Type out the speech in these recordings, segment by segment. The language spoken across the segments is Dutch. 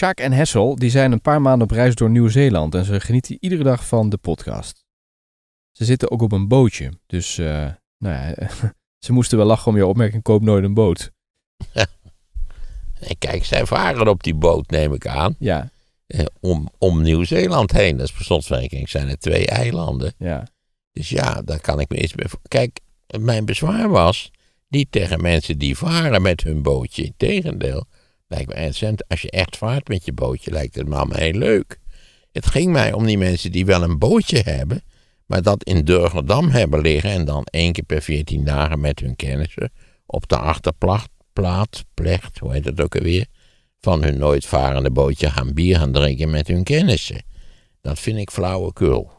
Chuck en Hessel die zijn een paar maanden op reis door Nieuw-Zeeland en ze genieten iedere dag van de podcast. Ze zitten ook op een bootje, dus eh, nou ja, ze moesten wel lachen om je opmerking: koop nooit een boot. Kijk, zij varen op die boot, neem ik aan. Ja. Eh, om, om Nieuw-Zeeland heen. Dat is voor slotverrekening, zijn er twee eilanden. Ja. Dus ja, daar kan ik me eens bij. Kijk, mijn bezwaar was niet tegen mensen die varen met hun bootje. Integendeel. Lijkt me als je echt vaart met je bootje, lijkt het me allemaal heel leuk. Het ging mij om die mensen die wel een bootje hebben, maar dat in Durgerdam hebben liggen en dan één keer per veertien dagen met hun kennissen op de achterplaat, plecht, hoe heet dat ook alweer, van hun nooit varende bootje gaan bier gaan drinken met hun kennissen. Dat vind ik flauwekul.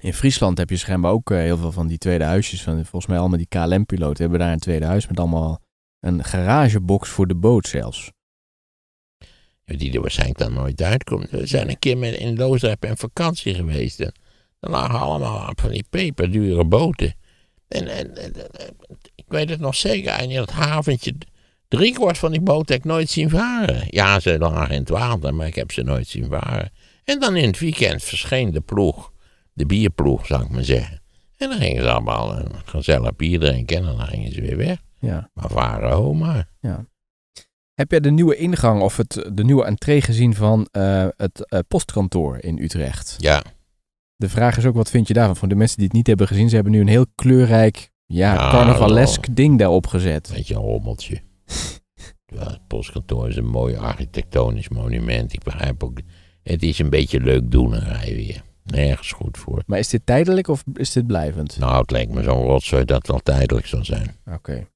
In Friesland heb je schijnbaar ook eh, heel veel van die tweede huisjes. volgens mij allemaal die KLM-piloten hebben daar een tweede huis met allemaal een garagebox voor de boot zelfs die er waarschijnlijk dan nooit uitkomt. We zijn een keer met, in Loosdrecht en vakantie geweest. dan lagen allemaal van die peperdure boten. En, en, ik weet het nog zeker, en in dat haventje, driekwart van die boten heb ik nooit zien varen. Ja, ze lagen in het water, maar ik heb ze nooit zien varen. En dan in het weekend verscheen de ploeg, de bierploeg zou ik maar zeggen. En dan gingen ze allemaal een gezellig bier drinken en dan gingen ze weer weg. Ja. Maar varen homo. maar. Ja. Heb jij de nieuwe ingang of het, de nieuwe entree gezien van eh, het eh, postkantoor in Utrecht? Ja. De vraag is ook, wat vind je daarvan? Voor de mensen die het niet hebben gezien, ze hebben nu een heel kleurrijk, ja, nou. carnavalesk ding daarop gezet. Weet je, een rommeltje. ja, het postkantoor is een mooi architectonisch monument. Ik begrijp ook, het is een beetje leuk doen en rij weer. Nergens goed voor. Maar is dit tijdelijk of is dit blijvend? Nou, het lijkt me zo'n rotzooi dat het wel tijdelijk zal zijn. Oké.